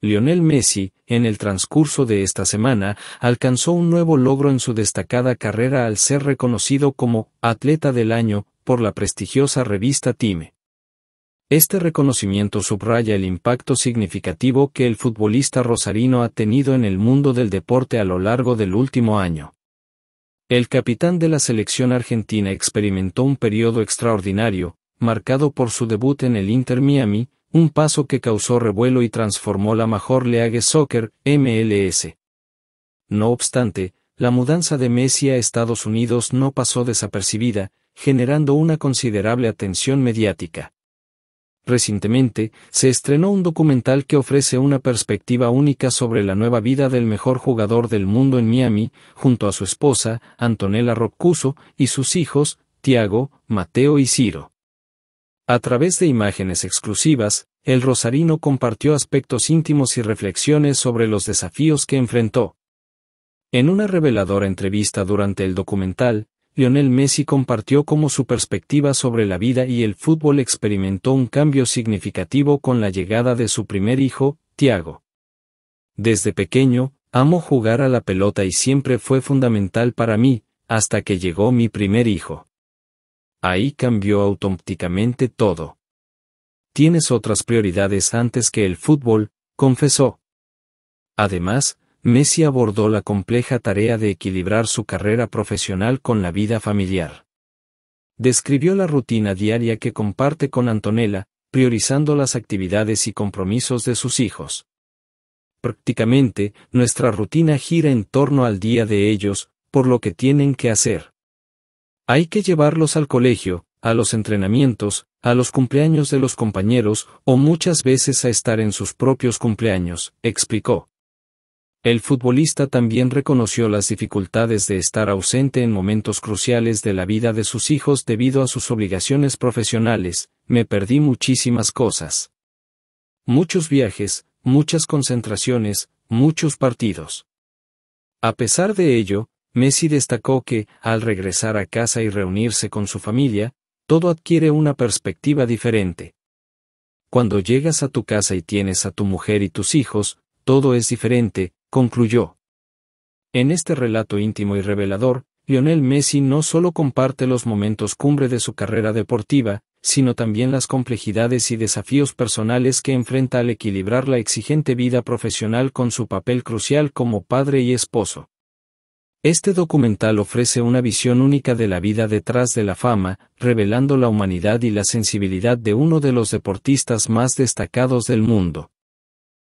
Lionel Messi, en el transcurso de esta semana, alcanzó un nuevo logro en su destacada carrera al ser reconocido como Atleta del Año por la prestigiosa revista Time. Este reconocimiento subraya el impacto significativo que el futbolista rosarino ha tenido en el mundo del deporte a lo largo del último año. El capitán de la selección argentina experimentó un periodo extraordinario, marcado por su debut en el Inter Miami, un paso que causó revuelo y transformó la Major League Soccer, MLS. No obstante, la mudanza de Messi a Estados Unidos no pasó desapercibida, generando una considerable atención mediática. Recientemente, se estrenó un documental que ofrece una perspectiva única sobre la nueva vida del mejor jugador del mundo en Miami, junto a su esposa, Antonella Roccuso, y sus hijos, Tiago, Mateo y Ciro. A través de imágenes exclusivas, el rosarino compartió aspectos íntimos y reflexiones sobre los desafíos que enfrentó. En una reveladora entrevista durante el documental, Lionel Messi compartió cómo su perspectiva sobre la vida y el fútbol experimentó un cambio significativo con la llegada de su primer hijo, Tiago. Desde pequeño, amo jugar a la pelota y siempre fue fundamental para mí, hasta que llegó mi primer hijo. Ahí cambió automáticamente todo. Tienes otras prioridades antes que el fútbol, confesó. Además, Messi abordó la compleja tarea de equilibrar su carrera profesional con la vida familiar. Describió la rutina diaria que comparte con Antonella, priorizando las actividades y compromisos de sus hijos. Prácticamente, nuestra rutina gira en torno al día de ellos, por lo que tienen que hacer. Hay que llevarlos al colegio, a los entrenamientos, a los cumpleaños de los compañeros, o muchas veces a estar en sus propios cumpleaños, explicó. El futbolista también reconoció las dificultades de estar ausente en momentos cruciales de la vida de sus hijos debido a sus obligaciones profesionales, me perdí muchísimas cosas. Muchos viajes, muchas concentraciones, muchos partidos. A pesar de ello, Messi destacó que, al regresar a casa y reunirse con su familia, todo adquiere una perspectiva diferente. Cuando llegas a tu casa y tienes a tu mujer y tus hijos, todo es diferente, concluyó. En este relato íntimo y revelador, Lionel Messi no solo comparte los momentos cumbre de su carrera deportiva, sino también las complejidades y desafíos personales que enfrenta al equilibrar la exigente vida profesional con su papel crucial como padre y esposo. Este documental ofrece una visión única de la vida detrás de la fama, revelando la humanidad y la sensibilidad de uno de los deportistas más destacados del mundo.